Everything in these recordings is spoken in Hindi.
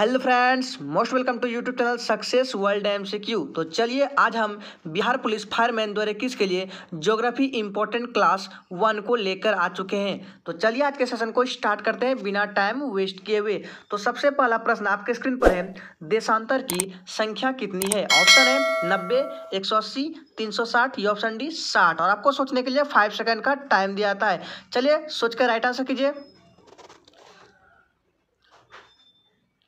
hello friends most welcome to YouTube channel success world M C Q तो चलिए आज हम बिहार पुलिस फायरमैन द्वारा किसके के लिए ज्योग्राफी इंपॉर्टेंट क्लास वन को लेकर आ चुके हैं तो चलिए आज के सेशन को स्टार्ट करते हैं बिना टाइम वेस्ट किए हुए तो सबसे पहला प्रश्न आपके स्क्रीन पर है देशांतर की संख्या कितनी है ऑप्शन है नब्बे एक सौ अस्सी तीन सौ साठ ये ऑप्शन डी साठ और आपको सोचने के लिए फाइव सेकेंड का टाइम दिया जाता है चलिए सोचकर राइट आंसर कीजिए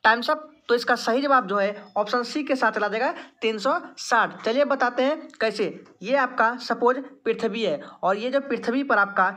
टाइम्स अप तो इसका सही जवाब जो है ऑप्शन सी के साथ चला जाएगा तीन सौ साठ चलिए बताते हैं कैसे ये आपका सपोज पृथ्वी है और ये जो पृथ्वी पर आपका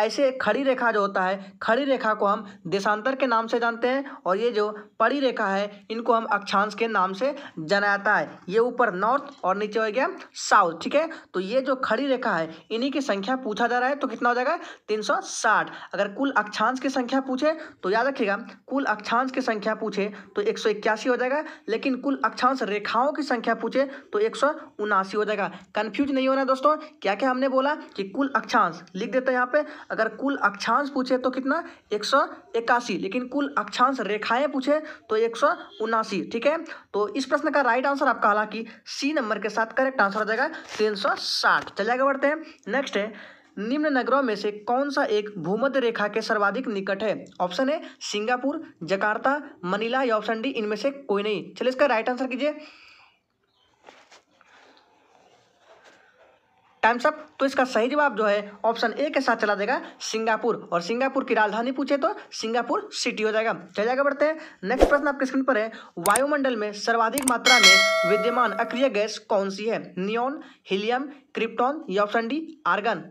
ऐसे एक खड़ी रेखा जो होता है खड़ी रेखा को हम देशांतर के नाम से जानते हैं और ये जो पड़ी रेखा है इनको हम अक्षांश के नाम से जाना जाता है ये ऊपर नॉर्थ और नीचे हो गया साउथ ठीक है तो ये जो खड़ी रेखा है इन्हीं की संख्या पूछा जा रहा है तो कितना हो जाएगा तीन सौ साठ अगर कुल अक्षांश की संख्या पूछे तो याद रखिएगा कुल अक्षांश की संख्या पूछे तो एक सौ इक्यासी हो जाएगा लेकिन कुल अक्षांश रेखाओं की संख्या पूछे तो एक सौ उनासी हो जाएगा कन्फ्यूज नहीं होना दोस्तों क्या क्या हमने बोला कि कुल अक्षांश लिख देते हैं यहाँ पर अगर कुल अक्षांश पूछे तो कितना एक सौ इक्यासी लेकिन कुल अक्षांश रेखाएं पूछे तो एक सौ उनासी ठीक है तो इस प्रश्न का राइट आंसर आपका हालांकि सी नंबर के साथ करेक्ट आंसर हो जाएगा तीन सौ साठ चले आगे बढ़ते हैं नेक्स्ट है निम्न नगरों में से कौन सा एक भूमध्य रेखा के सर्वाधिक निकट है ऑप्शन है सिंगापुर जकार्ता मनीला या ऑप्शन डी इनमें से कोई नहीं चलिए इसका राइट आंसर कीजिए टाइम्स अप तो इसका सही जवाब जो है ऑप्शन ए के साथ चला जाएगा सिंगापुर और सिंगापुर की राजधानी पूछे तो सिंगापुर सिटी हो जाएगा चले जाएगा बढ़ते हैं नेक्स्ट प्रश्न आपके स्क्रीन पर है वायुमंडल में सर्वाधिक मात्रा में विद्यमान अक्रिय गैस कौन सी है नियोन हीलियम क्रिप्टॉन या option D argon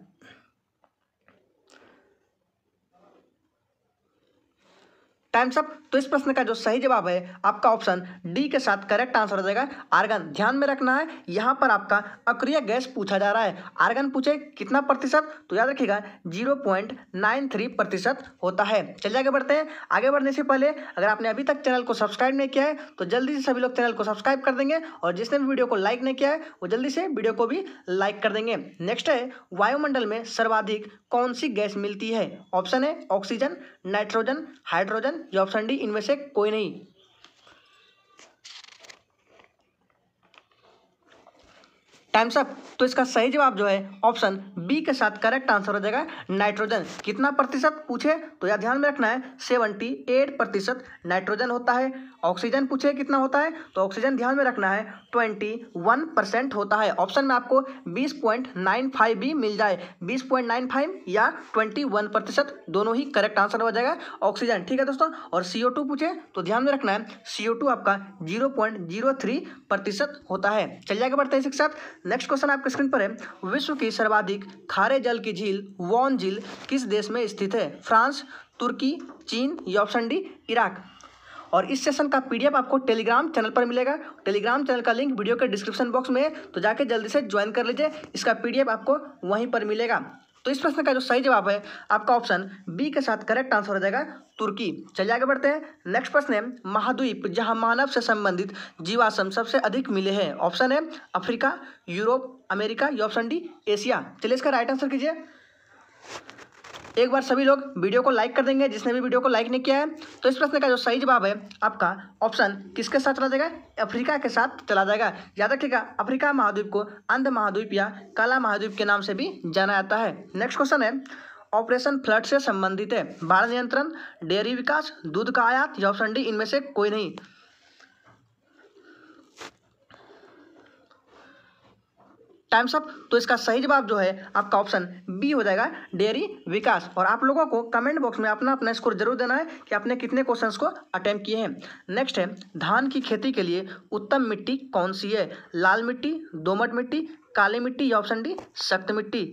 time's up तो इस प्रश्न का जो सही जवाब है आपका ऑप्शन डी के साथ करेक्ट आंसर हो जाएगा आर्गन ध्यान में रखना है यहाँ पर आपका अक्रिय गैस पूछा जा रहा है आर्गन पूछे कितना प्रतिशत तो याद रखिएगा जीरो पॉइंट नाइन थ्री प्रतिशत होता है चलिए आगे बढ़ते हैं आगे बढ़ने से पहले अगर आपने अभी तक चैनल को सब्सक्राइब नहीं किया है तो जल्दी से सभी लोग चैनल को सब्सक्राइब कर देंगे और जिसने भी वीडियो को लाइक नहीं किया है वो जल्दी से वीडियो को भी लाइक कर देंगे नेक्स्ट है वायुमंडल में सर्वाधिक कौन सी गैस मिलती है ऑप्शन है oxygen nitrogen hydrogen job D इनमें से कोई नहीं टाइम्स अप तो इसका सही जवाब जो है ऑप्शन बी के साथ करेक्ट आंसर हो जाएगा नाइट्रोजन कितना प्रतिशत पूछे तो यह ध्यान में रखना है सेवेंटी एट प्रतिशत नाइट्रोजन होता है ऑक्सीजन पूछे कितना होता है तो ऑक्सीजन ध्यान में रखना है ट्वेंटी वन परसेंट होता है ऑप्शन में आपको बीस पॉइंट नाइन फाइव भी मिल जाए बीस पॉइंट नाइन फाइव या ट्वेंटी वन प्रतिशत दोनों ही करेक्ट आंसर हो जाएगा ऑक्सीजन ठीक है दोस्तों और सी ओ टू पूछे तो ध्यान में रखना है सी ओ टू आपका जीरो पॉइंट जीरो थ्री प्रतिशत होता है चलिए आगे बढ़ते हैं इसके साथ नेक्स्ट क्वेश्चन आपके स्क्रीन पर है विश्व की सर्वाधिक खारे जल की झील वॉन झील किस देश में स्थित है फ्रांस तुर्की चीन या ऑप्शन डी इराक और इस सेशन का पीडीएफ आपको टेलीग्राम चैनल पर मिलेगा टेलीग्राम चैनल का लिंक वीडियो के डिस्क्रिप्शन बॉक्स में है तो जाके जल्दी से ज्वाइन कर लीजिए इसका पीडीएफ आपको वहीं पर मिलेगा तो इस प्रश्न का जो सही जवाब है आपका ऑप्शन बी के साथ करेक्ट आंसर हो जाएगा तुर्की चलिए आगे बढ़ते हैं नेक्स्ट प्रश्न है महाद्वीप जहां मानव से संबंधित जीवाश्रम सबसे अधिक मिले हैं ऑप्शन है अफ्रीका यूरोप अमेरिका या ऑप्शन डी एशिया चलिए इसका राइट आंसर कीजिए एक बार सभी लोग वीडियो को लाइक कर देंगे जिसने भी वीडियो को लाइक नहीं किया है तो इस प्रश्न का जो सही जवाब है आपका ऑप्शन किसके साथ चला जाएगा अफ्रीका के साथ चला जाएगा याद रखिएगा अफ्रीका महाद्वीप को अंध महाद्वीप या काला महाद्वीप के नाम से भी जाना जाता है नेक्स्ट क्वेश्चन है ऑपरेशन फ्लड से संबंधित है बाढ़ नियंत्रण डेयरी विकास दूध का आयात या ऑप्शन डी इनमें से कोई नहीं टाइम्स अप तो इसका सही जवाब जो है आपका ऑप्शन बी हो जाएगा डेयरी विकास और आप लोगों को कमेंट बॉक्स में अपना अपना स्कोर जरूर देना है कि आपने कितने क्वेश्चंस को अटेम्प्ट किए हैं नेक्स्ट है धान की खेती के लिए उत्तम मिट्टी कौन सी है लाल मिट्टी दोमट मिट्टी काली मिट्टी या ऑप्शन डी सख्त मिट्टी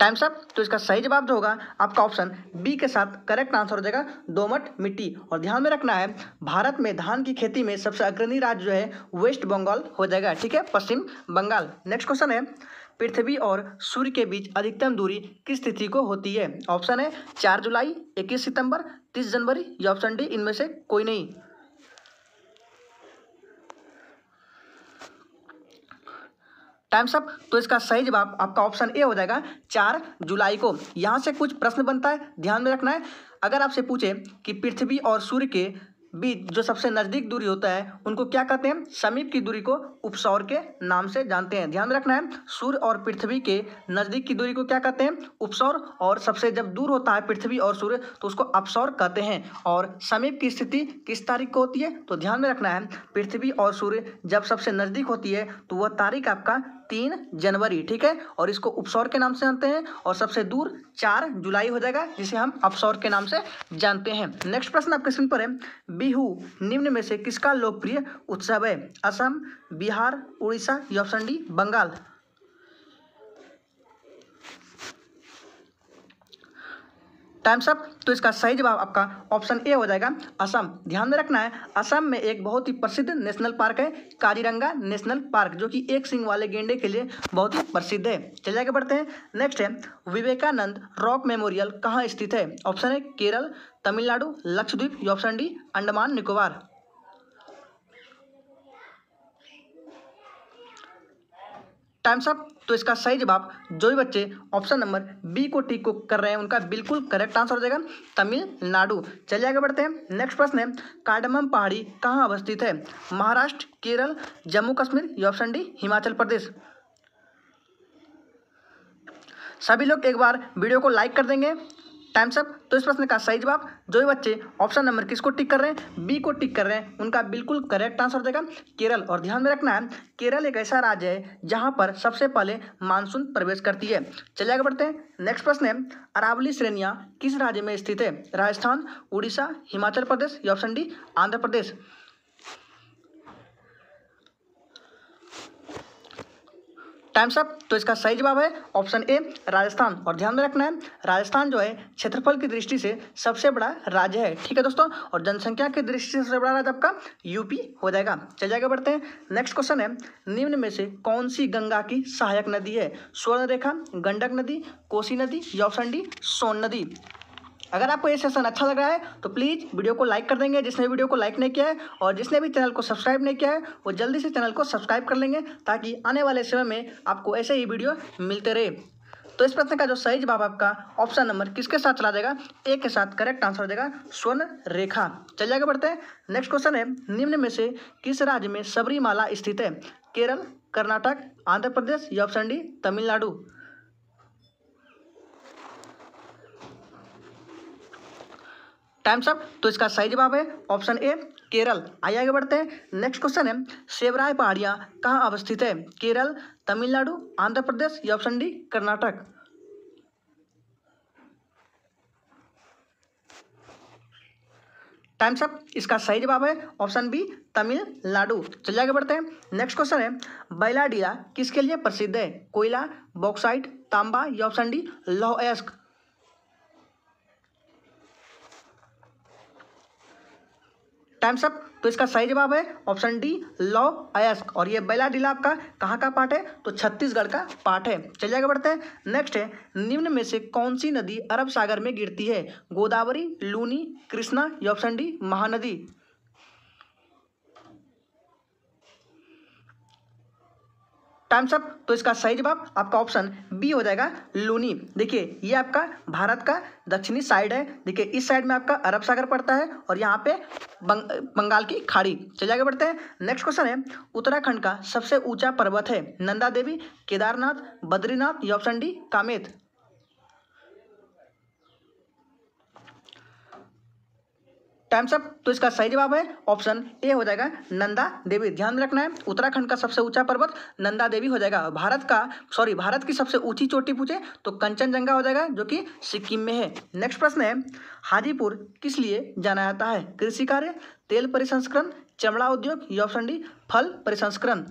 टाइम्स अप तो इसका सही जवाब जो होगा आपका ऑप्शन बी के साथ करेक्ट आंसर हो जाएगा दोमट मिट्टी और ध्यान में रखना है भारत में धान की खेती में सबसे अग्रणी राज्य जो है वेस्ट बंगाल हो जाएगा ठीक है पश्चिम बंगाल नेक्स्ट क्वेश्चन है पृथ्वी और सूर्य के बीच अधिकतम दूरी किस तिथि को होती है ऑप्शन है चार जुलाई इक्कीस सितंबर तीस जनवरी या ऑप्शन डी इनमें से कोई नहीं टाइम्स अप तो इसका सही जवाब आपका ऑप्शन ए हो जाएगा चार जुलाई को यहाँ से कुछ प्रश्न बनता है ध्यान में रखना है अगर आपसे पूछे कि पृथ्वी और सूर्य के बीच जो सबसे नज़दीक दूरी होता है उनको क्या कहते हैं समीप की दूरी को उपसौर के नाम से जानते हैं ध्यान रखना है सूर्य और पृथ्वी के नज़दीक की दूरी को क्या कहते हैं उपसौर और सबसे जब दूर होता है पृथ्वी और सूर्य तो उसको अपसौर कहते हैं और समीप की स्थिति किस तारीख को होती है तो ध्यान में रखना है पृथ्वी और सूर्य जब सबसे नज़दीक होती है तो वह तारीख आपका तीन जनवरी ठीक है और इसको उपसौर के नाम से जानते हैं और सबसे दूर चार जुलाई हो जाएगा जिसे हम अपसौर के नाम से जानते हैं नेक्स्ट प्रश्न आपके स्क्रीन पर है बिहू निम्न में से किसका लोकप्रिय उत्सव है असम बिहार उड़ीसा या option D Bengal time's up तो इसका सही जवाब आपका ऑप्शन ए हो जाएगा असम ध्यान में रखना है असम में एक बहुत ही प्रसिद्ध नेशनल पार्क है काजीरंगा नेशनल पार्क जो कि एक सिंह वाले गेंडे के लिए बहुत ही प्रसिद्ध है चले आगे बढ़ते हैं नेक्स्ट है विवेकानंद रॉक मेमोरियल कहाँ स्थित है ऑप्शन है Kerala Tamil Nadu Lakshadweep option D Andaman Nicobar time's up तो इसका सही जवाब जो भी बच्चे ऑप्शन नंबर बी को टिक को कर रहे हैं उनका बिल्कुल करेक्ट आंसर हो जाएगा तमिलनाडु चलिए आगे बढ़ते हैं नेक्स्ट प्रश्न है कार्डमम पहाड़ी कहाँ अवस्थित है महाराष्ट्र केरल जम्मू कश्मीर या ऑप्शन डी हिमाचल प्रदेश सभी लोग एक बार वीडियो को लाइक कर देंगे टाइम्स अप तो इस प्रश्न का सही जवाब जो भी बच्चे ऑप्शन नंबर किसको टिक कर रहे हैं बी को टिक कर रहे हैं उनका बिल्कुल करेक्ट आंसर देगा केरल और ध्यान में रखना है केरल एक ऐसा राज्य है जहां पर सबसे पहले मानसून प्रवेश करती है चलिए आगे बढ़ते हैं नेक्स्ट प्रश्न है अरावली श्रेणिया किस राज्य में स्थित है राजस्थान उड़ीसा हिमाचल प्रदेश या option D Andhra Pradesh time's up तो इसका सही जवाब है ऑप्शन ए राजस्थान और ध्यान में रखना है राजस्थान जो है क्षेत्रफल की दृष्टि से सबसे बड़ा राज्य है ठीक है दोस्तों और जनसंख्या की दृष्टि से सबसे बड़ा राज्य आपका यूपी हो जाएगा चलिए आगे बढ़ते हैं नेक्स्ट क्वेश्चन है निम्न में से कौन सी गंगा की सहायक नदी है स्वर्ण रेखा गंडक नदी कोसी नदी या ऑप्शन डी सोन नदी अगर आपको ये सेशन अच्छा लग रहा है तो प्लीज़ वीडियो को लाइक कर देंगे जिसने वीडियो को लाइक नहीं किया है और जिसने भी चैनल को सब्सक्राइब नहीं किया है वो जल्दी से चैनल को सब्सक्राइब कर लेंगे ताकि आने वाले समय में आपको ऐसे ही वीडियो मिलते रहे तो इस प्रश्न का जो सही जवाब आपका ऑप्शन नंबर किसके साथ चला जाएगा ए के साथ करेक्ट आंसर हो जाएगा स्वर्ण रेखा चलिए आगे बढ़ते हैं नेक्स्ट क्वेश्चन है निम्न में से किस राज्य में सबरीमाला स्थित है केरल कर्नाटक आंध्र प्रदेश या option D Tamil Nadu time's up तो इसका सही जवाब है ऑप्शन ए केरल आइए आगे बढ़ते हैं नेक्स्ट क्वेश्चन है सेवराय पहाड़ियाँ कहाँ अवस्थित है केरल तमिलनाडु आंध्र प्रदेश या option D Karnataka time's up इसका सही जवाब है ऑप्शन बी तमिलनाडु चलिए आगे बढ़ते हैं नेक्स्ट क्वेश्चन है बैलाडिया किसके लिए प्रसिद्ध है कोयला बॉक्साइट तांबा या ऑप्शन डी लौह टाइम्स अप तो इसका सही जवाब है ऑप्शन डी लॉ अयस्क और ये बेला डीला आपका कहाँ का पार्ट है तो छत्तीसगढ़ का पार्ट है चलिए आगे बढ़ते हैं नेक्स्ट है निम्न में से कौन सी नदी अरब सागर में गिरती है गोदावरी लूनी कृष्णा या option D Mahanadi time's up तो इसका सही जवाब आपका ऑप्शन बी हो जाएगा लूनी देखिए ये आपका भारत का दक्षिणी साइड है देखिए इस साइड में आपका अरब सागर पड़ता है और यहाँ पे बंग, बंगाल की खाड़ी चलिए आगे बढ़ते हैं नेक्स्ट क्वेश्चन है उत्तराखंड का सबसे ऊंचा पर्वत है नंदा देवी केदारनाथ बद्रीनाथ या option D Kamet time's up तो इसका सही जवाब है ऑप्शन ए हो जाएगा नंदा देवी ध्यान में रखना है उत्तराखंड का सबसे ऊंचा पर्वत नंदा देवी हो जाएगा भारत का सॉरी भारत की सबसे ऊंची चोटी पूछे तो कंचनजंगा हो जाएगा जो कि सिक्किम में है नेक्स्ट प्रश्न है हाजीपुर किस लिए जाना जाता है कृषि कार्य तेल परिसंस्करण चमड़ा उद्योग ये ऑप्शन डी फल परिसंस्करण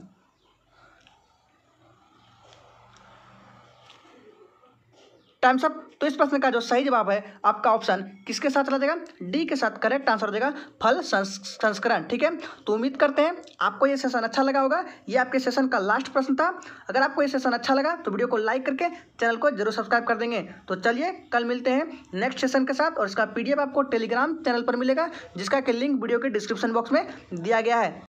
टाइम्स अप तो इस प्रश्न का जो सही जवाब है आपका ऑप्शन किसके साथ चला जाएगा डी के साथ करेक्ट आंसर हो जाएगा फल संस्करण ठीक है तो उम्मीद करते हैं आपको ये सेशन अच्छा लगा होगा ये आपके सेशन का लास्ट प्रश्न था अगर आपको ये सेशन अच्छा लगा तो वीडियो को लाइक करके चैनल को जरूर सब्सक्राइब कर देंगे तो चलिए कल मिलते हैं नेक्स्ट सेशन के साथ और इसका पी आपको टेलीग्राम चैनल पर मिलेगा जिसका कि लिंक वीडियो के डिस्क्रिप्शन बॉक्स में दिया गया है